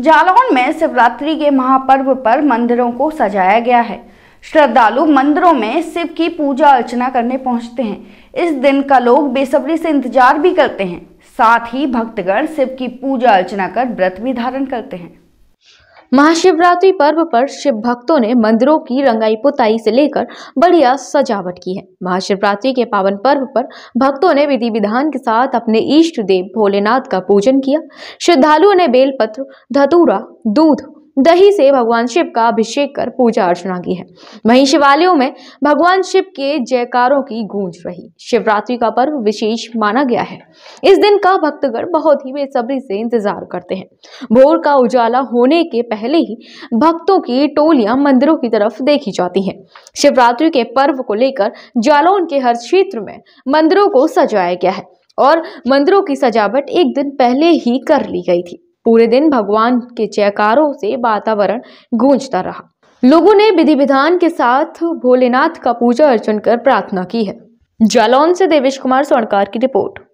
जालौन में शिवरात्रि के महापर्व पर मंदिरों को सजाया गया है श्रद्धालु मंदिरों में शिव की पूजा अर्चना करने पहुंचते हैं इस दिन का लोग बेसब्री से इंतजार भी करते हैं साथ ही भक्तगण शिव की पूजा अर्चना कर व्रत भी धारण करते हैं महाशिवरात्रि पर्व पर शिव भक्तों ने मंदिरों की रंगाई पुताई से लेकर बढ़िया सजावट की है महाशिवरात्रि के पावन पर्व पर भक्तों ने विधि विधान के साथ अपने इष्ट देव भोलेनाथ का पूजन किया श्रद्धालुओं ने बेलपत्र धतूरा दूध दही से भगवान शिव का अभिषेक कर पूजा अर्चना की है वहीं शिवालयों में भगवान शिव के जयकारों की गूंज रही शिवरात्रि का पर्व विशेष माना गया है इस दिन का भक्तगण बहुत ही बेसब्री से इंतजार करते हैं भोर का उजाला होने के पहले ही भक्तों की टोलियां मंदिरों की तरफ देखी जाती हैं शिवरात्रि के पर्व को लेकर जालौन के हर क्षेत्र में मंदिरों को सजाया गया है और मंदिरों की सजावट एक दिन पहले ही कर ली गई थी पूरे दिन भगवान के जयकारों से वातावरण गूंजता रहा लोगों ने विधि विधान के साथ भोलेनाथ का पूजा अर्चन कर प्रार्थना की है जालौन से देवेश कुमार स्वर्णकार की रिपोर्ट